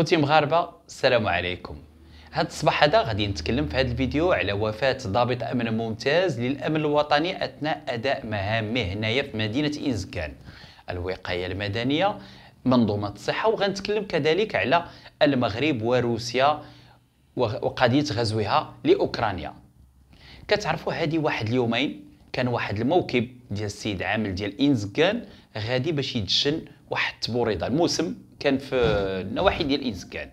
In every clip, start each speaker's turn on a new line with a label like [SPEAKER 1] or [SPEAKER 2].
[SPEAKER 1] خوتي مغاربه السلام عليكم هاد الصباح هذا غادي نتكلم في هاد الفيديو على وفاه ضابط امن ممتاز للامن الوطني اثناء اداء مهامه هنايا في مدينه انزكان الوقايه المدنيه منظومه الصحه وغنتكلم كذلك على المغرب وروسيا وقضيه غزوها لاوكرانيا كتعرفوا هذه واحد اليومين كان واحد الموكب ديال السيد عامل ديال انزكان غادي باش يدشن واحد التبوريضه الموسم كان في النواحي ديال الانسكان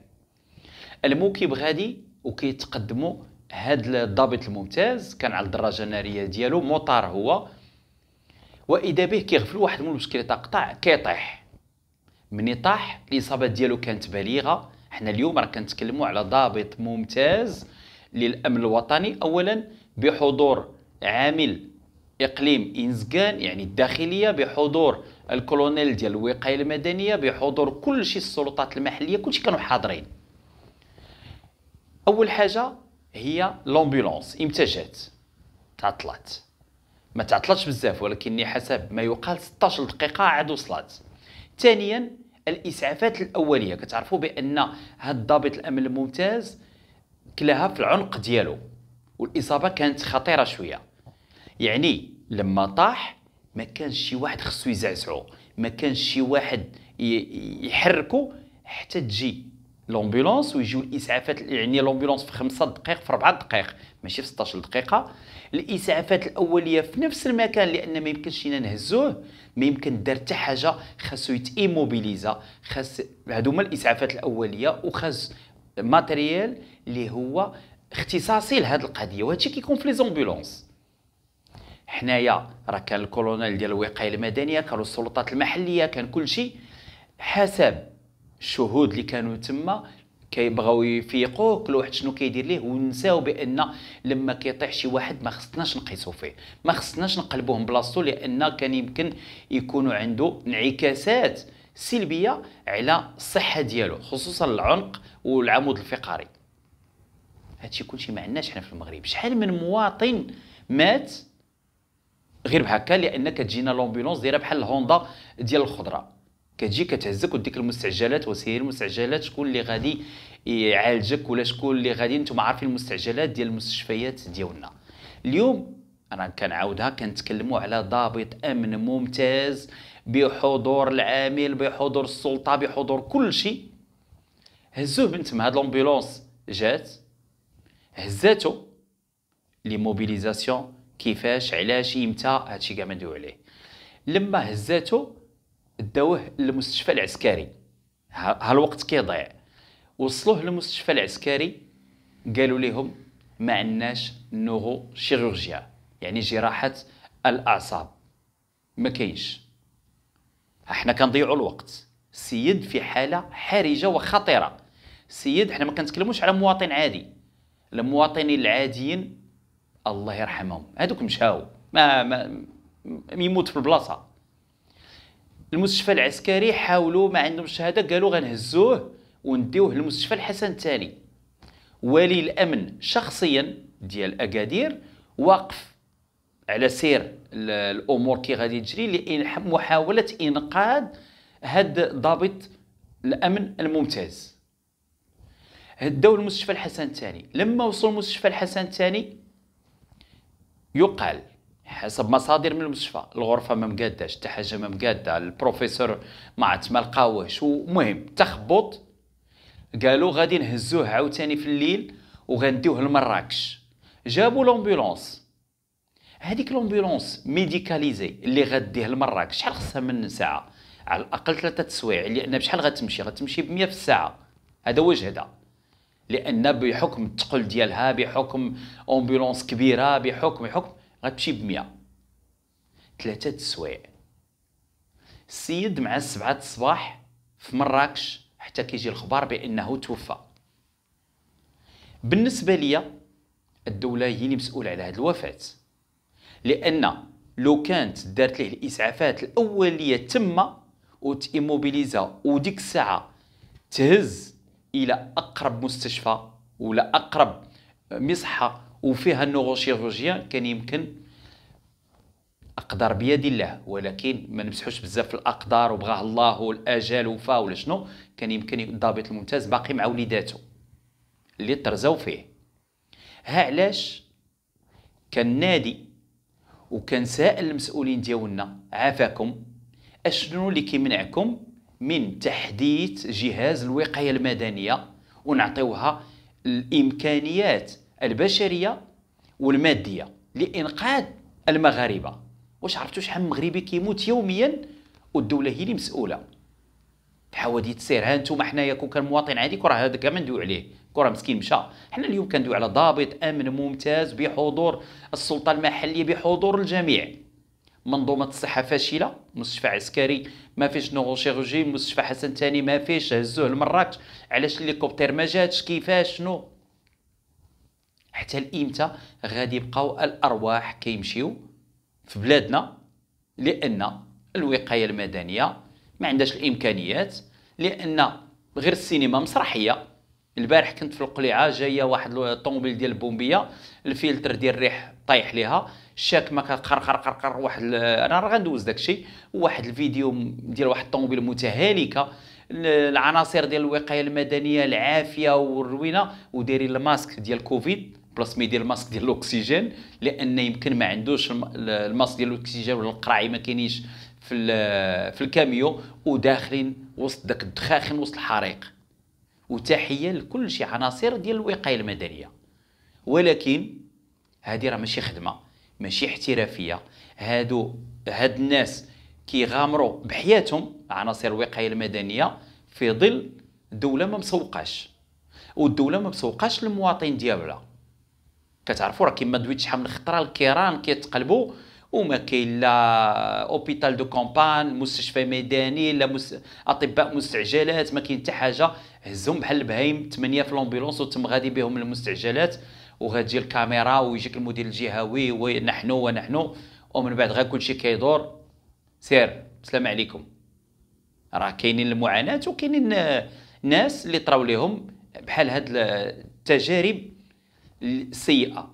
[SPEAKER 1] الموكب غادي وكيتقدموا هذا الضابط الممتاز كان على الدراجه الناريه ديالو موطار هو واذا به كيغفل واحد من البشكليطه قطع كيطيح ملي طاح الاصابه ديالو كانت بالغه حنا اليوم راه كنتكلموا على ضابط ممتاز للامن الوطني اولا بحضور عامل اقليم انزكان يعني الداخليه بحضور الكولونيل ديال الوقايه المدنيه بحضور كلشي السلطات المحليه كلشي كانوا حاضرين اول حاجه هي لومبولونس امتى جات تعطلت ما تعطلتش بزاف ولكن حسب ما يقال 16 دقيقه عاد وصلت ثانيا الاسعافات الاوليه كتعرفوا بان هاد الضابط الامن الممتاز كلاها في العنق ديالو والاصابه كانت خطيره شويه يعني لما طاح ما كانش شي واحد خصو يزعزعو ما كانش شي واحد يحركو حتى تجي لومبيلونس ويجيو الاسعافات يعني لومبيلونس في 5 دقائق في 4 دقائق ماشي في 16 دقيقه الاسعافات الاوليه في نفس المكان لان ما يمكنش لينا نهزوه ما يمكن دار حتى حاجه خاصو يتيموبيليزا خاص هادو هما الاسعافات الاوليه وخاص ماتريال اللي هو اختصاصي لهاد القضيه وهادشي كيكون في لي زومبيلونس حنايا راه كان الكولونيل ديال الوقايه المدنيه كانوا السلطات المحليه كان كل شيء حسب الشهود اللي كانوا تما كيبغاو يفيقوه كل واحد شنو كيدير ليه ونساو بان لما كيطيح شي واحد ما خصناش نقيسو فيه ما خصناش نقلبوه من بلاصتو لان كان يمكن يكونوا عنده انعكاسات سلبيه على الصحه ديالو خصوصا العنق والعمود الفقري هادشي كلشي ما عندناش حنا في المغرب شحال من مواطن مات غير بهكا لان كتجينا لومبيلونس دايره بحال الهوندا ديال الخضره كتجي كتهزك وديك المستعجلات وسير المستعجلات شكون اللي غادي يعالجك ولا شكون اللي غادي نتوما عارفين المستعجلات ديال المستشفيات ديالنا اليوم انا كنعاودها كنتكلموا على ضابط امن ممتاز بحضور العامل بحضور السلطه بحضور كل شيء هزوه بنت مع هاد لومبيلونس جات هزاتو لي موبيليزاسيون كيفاش علاش امتى هادشي كاع ما ندويو عليه لما هزاتو داوه للمستشفى العسكري ها الوقت كيضيع وصلوه للمستشفى العسكري قالوا لهم ما عندناش نورو شيرورجيا يعني جراحه الاعصاب ما كاينش احنا كنضيعوا الوقت السيد في حاله حرجه وخطيره السيد احنا ما كنتكلموش على مواطن عادي المواطنين العاديين الله يرحمهم هذوك مشاو ما, ما يموت في البلاصه المستشفى العسكري حاولوا ما عندهم شهاده قالوا غنهزوه ونديوه للمستشفى الحسن الثاني ولي الامن شخصيا ديال اكادير واقف على سير الامور كي غادي تجري لمحاوله انقاذ هاد ضابط الامن الممتاز هداو المستشفى الحسن الثاني لما وصلوا المستشفى الحسن الثاني يقال حسب مصادر من المستشفى الغرفه ما مقاداش حتى حاجه ما مقاده البروفيسور ما عاد ما لقاوهش المهم تخبط قالوا غادي نهزوه عاوتاني في الليل وغنديوه لمراكش جابوا لومبولونس هذيك لومبولونس ميديكاليزي اللي غديه لمراكش شحال خصها من ساعه على الاقل ثلاثه سوايع لان بشحال غتمشي غتمشي ب 100 في الساعه هذا وجه هذا لان بحكم الثقل ديالها بحكم امبولونس كبيره بحكم بحكم غتمشي ب 100 ثلاثه السوايع السيد مع السبعة الصباح في مراكش حتى كيجي الخبر بانه توفى بالنسبه ليا الدوله هي اللي مسؤوله على هذه الوفاه لان لو كانت دارت ليه الاسعافات الاوليه تما وتيموبيليزا وديك الساعه تهز الى اقرب مستشفى ولا اقرب مصحه وفيها النوروشيرجيان كان يمكن اقدر بيد الله ولكن ما نمسحوش بزاف الاقدار وبغاه الله والاجال وفا ولا شنو كان يمكن الضابط الممتاز باقي مع وليداته اللي طرزاو فيه ها علاش كان نادي وكان سائل المسؤولين ديالنا عافاكم اشنو اللي كيمنعكم من تحديث جهاز الوقايه المدنيه ونعطيوها الامكانيات البشريه والماديه لانقاذ المغاربه واش عرفتوا شحال من مغربي كيموت يوميا والدوله هي اللي مسؤوله حوادث تصير ها انتم حنايا كون كان مواطن عادي كره هذا كاع ما ندويو عليه كره مسكين مشى حنا اليوم كندويو على ضابط امن ممتاز بحضور السلطه المحليه بحضور الجميع منظومه الصحه فاشله مستشفى عسكري ما فيش نوروشيروجي مستشفى حسن ثاني ما فيش هزوه لمراكش علاش الهليكوبتر ما جاتش كيفاش شنو حتى لامتى غادي يبقاو الارواح كيمشيو في بلادنا لان الوقايه المدنيه ما عندهاش الامكانيات لان غير السينما مسرحيه البارح كنت في القليعه جايه واحد الطوموبيل ديال البومبيه الفلتر ديال الريح طايح ليها شاك ما قرقر قرقر قر واحد انا راه غندوز داك الشيء واحد الفيديو ديال واحد الطوموبيل متهالكه العناصر ديال الوقايه المدنيه العافيه والروينه ودايرين الماسك ديال كوفيد بلاص ما يدير الماسك ديال الاكسجين لان يمكن ما عندوش الماسك ديال الاكسجين ولا القراعي ما كاينينش في في الكاميو وداخلين وسط داك الدخاخن وسط الحريق وتحيه لكل شي عناصر ديال الوقايه المدنيه ولكن هذه راه ماشي خدمه ماشي احترافيه هادو هاد الناس كيغامروا بحياتهم عناصر الوقايه المدنيه في ظل دوله ما مسوقاش والدوله ما مسوقاش للمواطن ديالها كتعرفوا راه كيما دويت شحال من خطره الكيران كيتقلبوا وما كاين لا اوبيتال دو كومبان مستشفى ميداني لا مس... اطباء مستعجلات ما كاين حتى حاجه هزهم بحال البهايم ثمانيه في لومبيلونس وتم غادي بهم المستعجلات وغتجي الكاميرا ويجيك المدير الجهوي ونحن ونحن ومن بعد غيكون شي كيدور سير السلام عليكم راه كاينين المعاناه وكاينين ناس اللي طراو لهم بحال هاد التجارب السيئه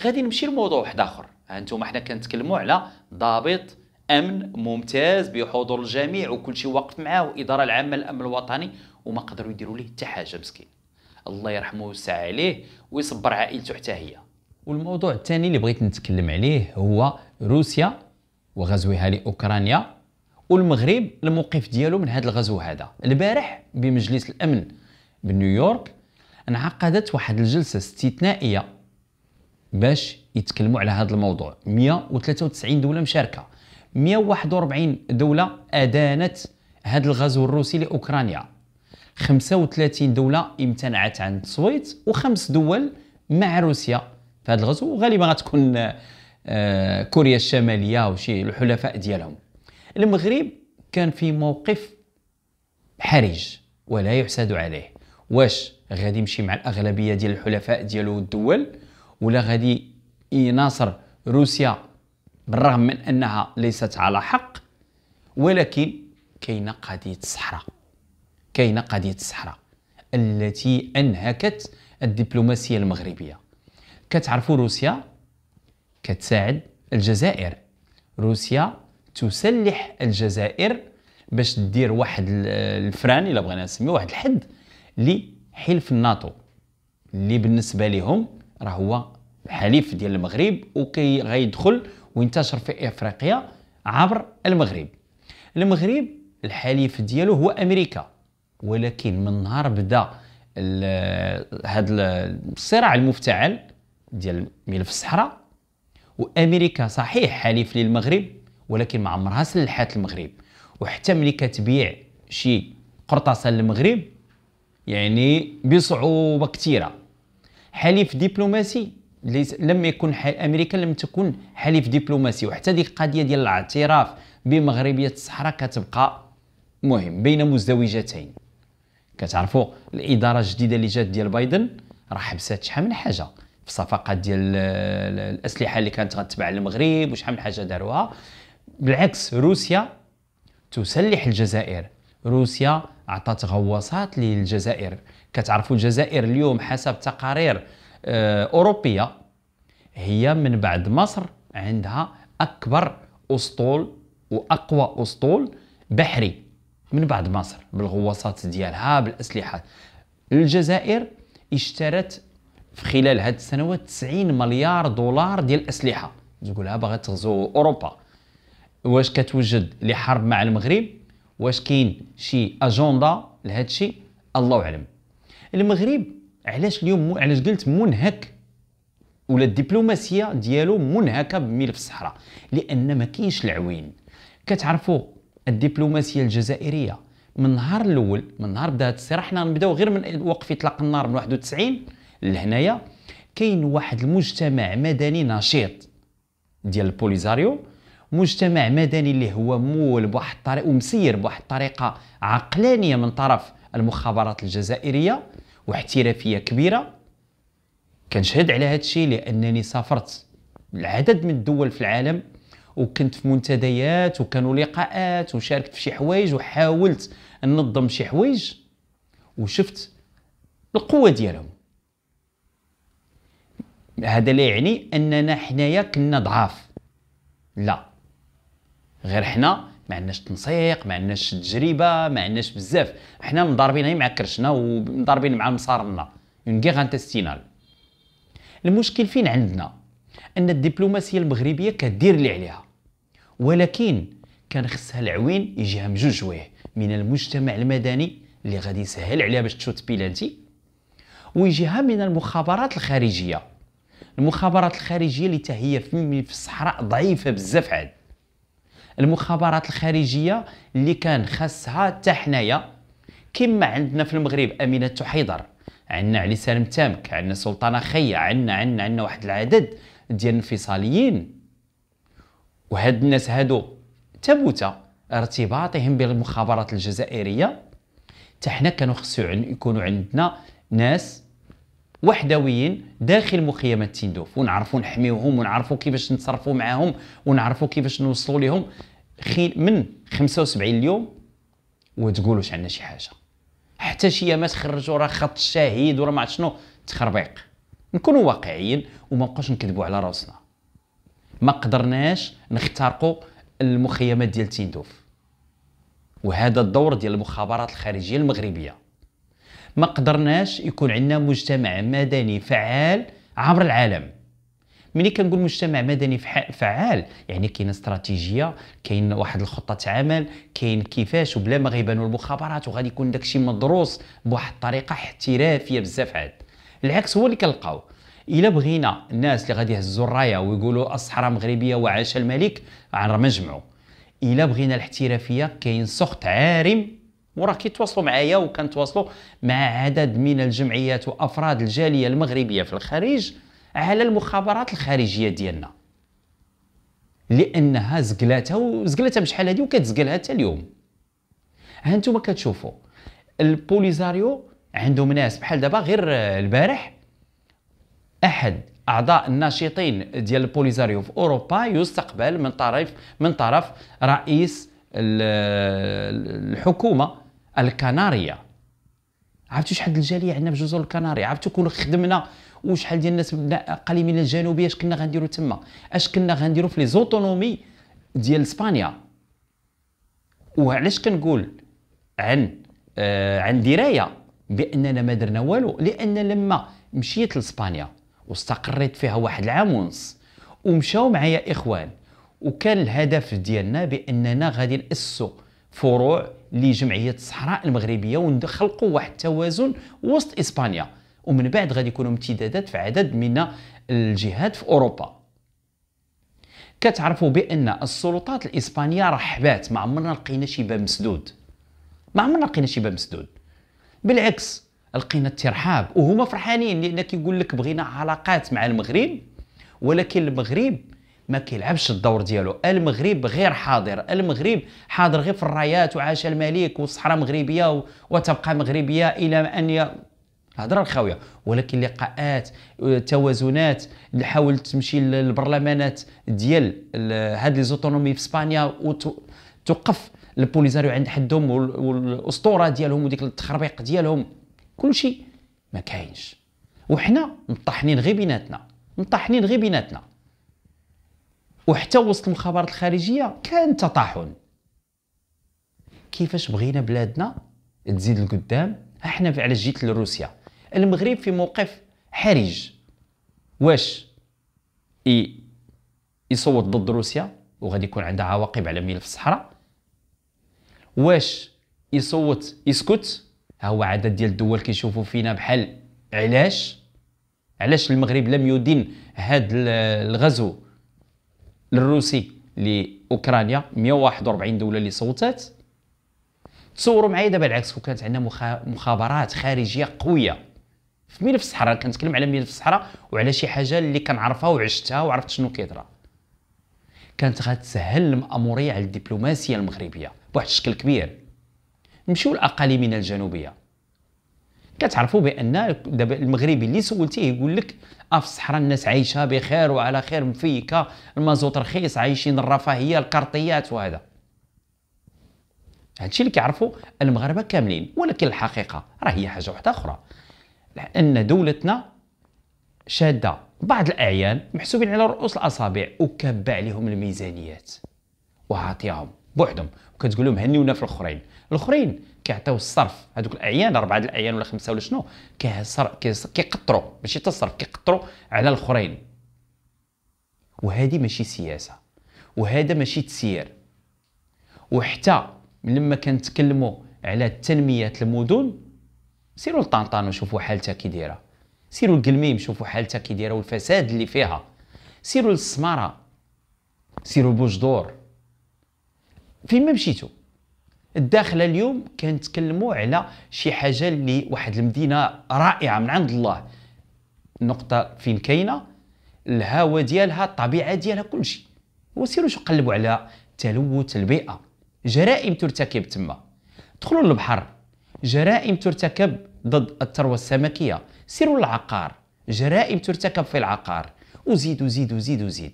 [SPEAKER 1] غادي نمشي لموضوع واحد اخر هانتوما حنا كنتكلموا على ضابط امن ممتاز بحضور الجميع وكل شيء واقف معاه والاداره العامه للامن الوطني وما قدروا يديروا ليه حتى حاجه مسكين الله يرحمه ويوسع عليه ويصبر عائلته حتى هي والموضوع الثاني اللي بغيت نتكلم عليه هو روسيا وغزوها لاوكرانيا والمغرب الموقف ديالو من هذا الغزو هذا البارح بمجلس الامن بنيويورك انعقدت واحد الجلسه استثنائيه باش يتكلموا على هذا الموضوع 193 دوله مشاركه 141 دوله ادانت هذا الغزو الروسي لاوكرانيا 35 دوله امتنعت عن التصويت وخمس دول مع روسيا في هذا الغزو وغالبا غتكون آه، كوريا الشماليه وشي الحلفاء ديالهم المغرب كان في موقف حرج ولا يحسد عليه واش غادي يمشي مع الاغلبيه ديال الحلفاء ديالو الدول ولا غادي يناصر روسيا بالرغم من انها ليست على حق ولكن كاينه قضيه الصحراء كاينه قضيه الصحراء التي انهكت الدبلوماسيه المغربيه كتعرفوا روسيا كتساعد الجزائر روسيا تسلح الجزائر باش دير واحد الفران الا بغينا نسميه واحد الحد لحلف الناتو اللي بالنسبه لهم راه هو الحليف ديال المغرب وكي غيدخل وينتشر في افريقيا عبر المغرب المغرب الحليف ديالو هو امريكا ولكن من نهار بدا هذا الصراع المفتعل ديال ملف الصحراء وامريكا صحيح حليف للمغرب ولكن ما عمرها سلحت المغرب وحتى ملي كتبيع شي قرطاسه للمغرب يعني بصعوبه كثيره حليف دبلوماسي لم يكن امريكا لم تكن حليف دبلوماسي وحتى ديك القضيه ديال الاعتراف بمغربيه الصحراء كتبقى مهم بين مزدوجتين كتعرفوا الاداره الجديده اللي جات ديال بايدن راه حبسات شحال من حاجه في الصفقات ديال الاسلحه اللي كانت غتباع للمغرب وشحال من حاجه داروها بالعكس روسيا تسلح الجزائر روسيا عطات غواصات للجزائر كتعرفوا الجزائر اليوم حسب تقارير آه، اوروبيه هي من بعد مصر عندها اكبر اسطول واقوى اسطول بحري من بعد مصر بالغواصات ديالها بالاسلحه الجزائر اشترت في خلال هذه السنوات 90 مليار دولار ديال الاسلحه تقولها باغا تغزو اوروبا واش كتوجد لحرب مع المغرب واش كاين شي أجندة لهذا الشيء الله اعلم المغرب علاش اليوم علاش قلت منهك ولا الدبلوماسيه ديالو منهكه بملف الصحراء لان ما كاينش العوين كتعرفوا الدبلوماسيه الجزائريه من النهار الاول من النهار بدات الصراع حنا نبداو غير من وقف اطلاق النار من 91 لهنايا كاين واحد المجتمع مدني نشيط ديال البوليزاريو مجتمع مدني اللي هو مول بواحد الطريقه ومسير بواحد الطريقه عقلانيه من طرف المخابرات الجزائريه واحترافيه كبيره كنشهد على هذا الشيء لانني سافرت لعدد من الدول في العالم وكنت في منتديات وكانوا لقاءات وشاركت في شي حوايج وحاولت ننظم شي حوايج وشفت القوه ديالهم هذا لا يعني اننا حنايا كنا ضعاف لا غير حنا ما عندناش تنسيق ما عندناش تجربه ما عندناش بزاف حنا مضاربين غير مع كرشنا ومضاربين مع مصارنا اون غير انتستينال المشكل فين عندنا ان الدبلوماسيه المغربيه كدير اللي عليها ولكن كان خصها العوين يجيها من جوج وجه من المجتمع المدني اللي غادي يسهل عليها باش تشوت بيلانتي ويجيها من المخابرات الخارجيه المخابرات الخارجيه اللي هي في الصحراء ضعيفه بزاف عاد المخابرات الخارجيه اللي كان خاصها حتى حنايا كما عندنا في المغرب امينه حيدر عندنا علي سالم تامك عندنا سلطان خيه عندنا عندنا عندنا واحد العدد ديال الانفصاليين وهاد الناس هادو تبوت ارتباطهم بالمخابرات الجزائريه حتى حنا كانوا خصو يكونوا عندنا ناس وحدويين داخل مخيمات تندوف ونعرفوا نحميوهم ونعرفوا كيفاش نتصرفوا معاهم ونعرفوا كيفاش نوصلوا لهم من 75 اليوم وتقولوش عندنا شي حاجه حتى شي ما تخرجوا راه خط الشهيد وراه ما شنو تخربيق نكونوا واقعيين وما نبقاوش نكذبوا على راسنا ما قدرناش نخترقوا المخيمات ديال تيندوف وهذا الدور ديال المخابرات الخارجيه المغربيه ما قدرناش يكون عندنا مجتمع مدني فعال عبر العالم ملي كنقول مجتمع مدني فعال يعني كاين استراتيجيه كاين واحد الخطه عمل كاين كيفاش وبلا ما غيبانوا المخابرات وغادي يكون داكشي مدروس بواحد الطريقه احترافيه بزاف عاد العكس هو اللي كنلقاو الا بغينا الناس اللي غادي يهزوا الرايه ويقولوا الصحراء مغربيه وعاش الملك عن راه ما نجمعوا الا بغينا الاحترافيه كاين سخط عارم وراه كيتواصلوا معايا وكنتواصلوا مع عدد من الجمعيات وافراد الجاليه المغربيه في الخارج على المخابرات الخارجيه ديالنا لانها زقلاتها وزقلاتها بشحال هذه وكتزقلها حتى اليوم ها انتم كتشوفوا البوليزاريو عندهم ناس بحال دابا غير البارح احد اعضاء الناشطين ديال البوليزاريو في اوروبا يستقبل من طرف من طرف رئيس الحكومه الكناريه عرفتوا شحال ديال الجاليه عندنا في جزر الكناري عرفتوا كون خدمنا وشحال ديال الناس اقاليمنا الجنوبيه اش كنا غنديروا تما اش كنا غنديروا في لي زوتونومي ديال اسبانيا وعلاش كنقول عن آه عن درايه باننا ما درنا والو لان لما مشيت لاسبانيا واستقريت فيها واحد العام ونص ومشاو معايا اخوان وكان الهدف ديالنا باننا غادي ناسسوا فروع لجمعيه الصحراء المغربيه ونخلقوا واحد التوازن وسط اسبانيا ومن بعد غادي يكونوا امتدادات في عدد من الجهات في اوروبا كتعرفوا بان السلطات الاسبانيه رحبات ما عمرنا لقينا شي باب مسدود ما عمرنا لقينا شي باب مسدود بالعكس لقينا الترحاب وهما فرحانين لان كيقول لك بغينا علاقات مع المغرب ولكن المغرب ما كيلعبش الدور ديالو المغرب غير حاضر المغرب حاضر غير في الرايات وعاش الملك والصحراء مغربيه وتبقى مغربيه الى ان ي... هضره الخاويه ولكن لقاءات آه، توازنات حاولت تمشي للبرلمانات ديال هاد لي زوتونومي في اسبانيا وتوقف البوليزاريو عند حدهم والاسطوره ديالهم وديك التخربيق ديالهم كلشي ما كاينش وحنا مطحنين غير بيناتنا مطحنين غير بيناتنا وحتى وسط المخابرات الخارجيه كان تطاحن كيفاش بغينا بلادنا تزيد لقدام احنا على جيت لروسيا المغرب في موقف حرج واش ي... يصوت ضد روسيا وغادي يكون عندها عواقب على ملف الصحراء واش يصوت يسكت ها هو عدد ديال الدول كيشوفوا فينا بحال علاش علاش المغرب لم يدن هذا الغزو الروسي لاوكرانيا 141 دوله اللي صوتات تصوروا معايا دابا العكس كون كانت عندنا مخابرات خارجيه قويه في ملف الصحراء كنتكلم على ملف الصحراء وعلى شي حاجه اللي كنعرفها وعشتها وعرفت شنو كيطرا كانت غتسهل الماموريه على الدبلوماسيه المغربيه بواحد الشكل كبير نمشيو لاقاليمنا الجنوبيه كتعرفوا بان دابا المغربي اللي سولتيه يقول لك اف الصحراء الناس عايشه بخير وعلى خير مفيكه المازوت رخيص عايشين الرفاهيه الكارطيات وهذا هادشي اللي كيعرفوا المغاربه كاملين ولكن الحقيقه راه هي حاجه واحده اخرى لان دولتنا شاده بعض الاعيان محسوبين على رؤوس الاصابع وكابه عليهم الميزانيات وعاطيهم بوحدهم وكتقول لهم هنيونا في الاخرين الاخرين كيعطيو الصرف هذوك الاعيان اربعه الاعيان ولا خمسه ولا شنو كيقطروا ماشي تصرف كيقطروا على الاخرين وهذه ماشي سياسه وهذا ماشي تسيير وحتى لما كنتكلموا على تنميه المدن سيروا لطنطان وشوفوا حالتها كي دايره سيروا لقلميم شوفوا حالتها كي دايره والفساد اللي فيها سيروا للسماره سيروا لبوجدور فين ما مشيتو الداخله اليوم كنتكلموا على شي حاجه اللي واحد المدينه رائعه من عند الله النقطه فين كاينه الهواء ديالها الطبيعه ديالها كلشي وسيروا شو قلبوا على تلوث البيئه جرائم ترتكب تما دخلوا للبحر جرائم ترتكب ضد الثروه السمكيه سيروا للعقار جرائم ترتكب في العقار وزيد وزيد وزيد وزيد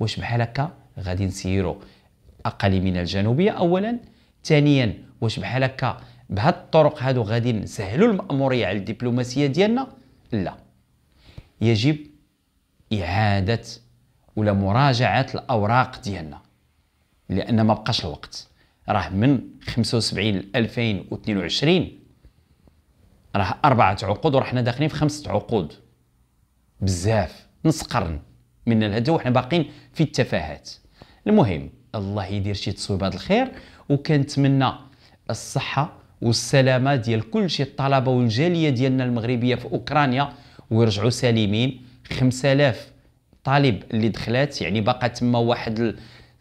[SPEAKER 1] واش بحال هكا غادي نسيروا اقاليمنا الجنوبيه اولا ثانيا واش بحال هكا بهاد الطرق هادو غادي نسهلوا الماموريه على الدبلوماسيه ديالنا لا يجب اعاده ولا مراجعه الاوراق ديالنا لان ما بقاش الوقت راه من 75 ل 2022 راه اربعه عقود وحنا داخلين في خمسه عقود بزاف نص قرن من الهدوء وحنا باقيين في التفاهات المهم الله يدير شي تصويبات الخير وكنتمنى الصحه والسلامه ديال كل شيء الطلبه والجاليه ديالنا المغربيه في اوكرانيا ويرجعوا سالمين 5000 طالب اللي دخلات يعني باقا تما واحد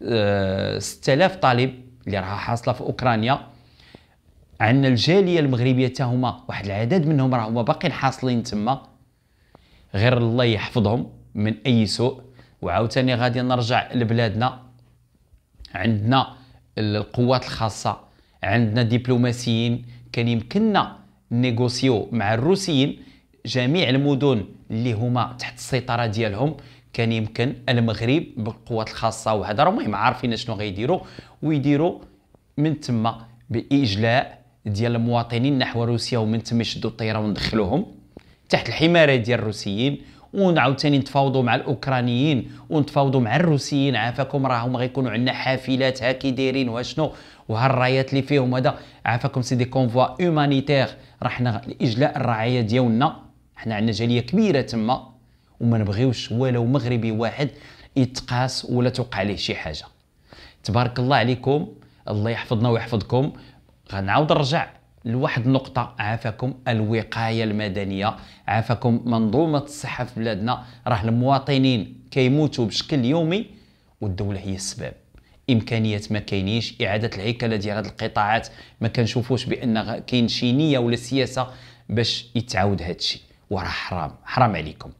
[SPEAKER 1] 6000 آه، طالب اللي راها حاصله في اوكرانيا عندنا الجاليه المغربيه تا هما واحد العدد منهم راه هما باقيين حاصلين تما غير الله يحفظهم من اي سوء وعاوتاني غادي نرجع لبلادنا عندنا القوات الخاصه عندنا دبلوماسيين كان يمكننا نيغوسيو مع الروسيين جميع المدن اللي هما تحت السيطره ديالهم كان يمكن المغرب بالقوات الخاصه وهذا راه المهم عارفين شنو غيديروا ويديروا من تما باجلاء ديال المواطنين نحو روسيا ومن تما يشدوا الطيره وندخلوهم تحت الحمايه ديال الروسيين ثاني نتفاوضوا مع الاوكرانيين ونتفاوضوا مع الروسيين عافاكم راهم غيكونوا عندنا حافلات ها كي دايرين واشنو وهالرايات اللي فيهم هذا عافاكم سي دي كونفوا هومانيتير راه حنا لاجلاء الرعايه ديالنا حنا عندنا جاليه كبيره تما وما نبغيوش ولو مغربي واحد يتقاس ولا توقع عليه شي حاجه تبارك الله عليكم الله يحفظنا ويحفظكم غنعاود نرجع لواحد النقطة عافاكم الوقاية المدنية عافاكم منظومة الصحة في بلادنا راه المواطنين كيموتوا بشكل يومي والدولة هي السبب امكانيات ما كاينينش اعاده الهيكله ديال هاد القطاعات ما كنشوفوش بان كاين شي نيه ولا سياسه باش يتعاود هادشي وراه حرام حرام عليكم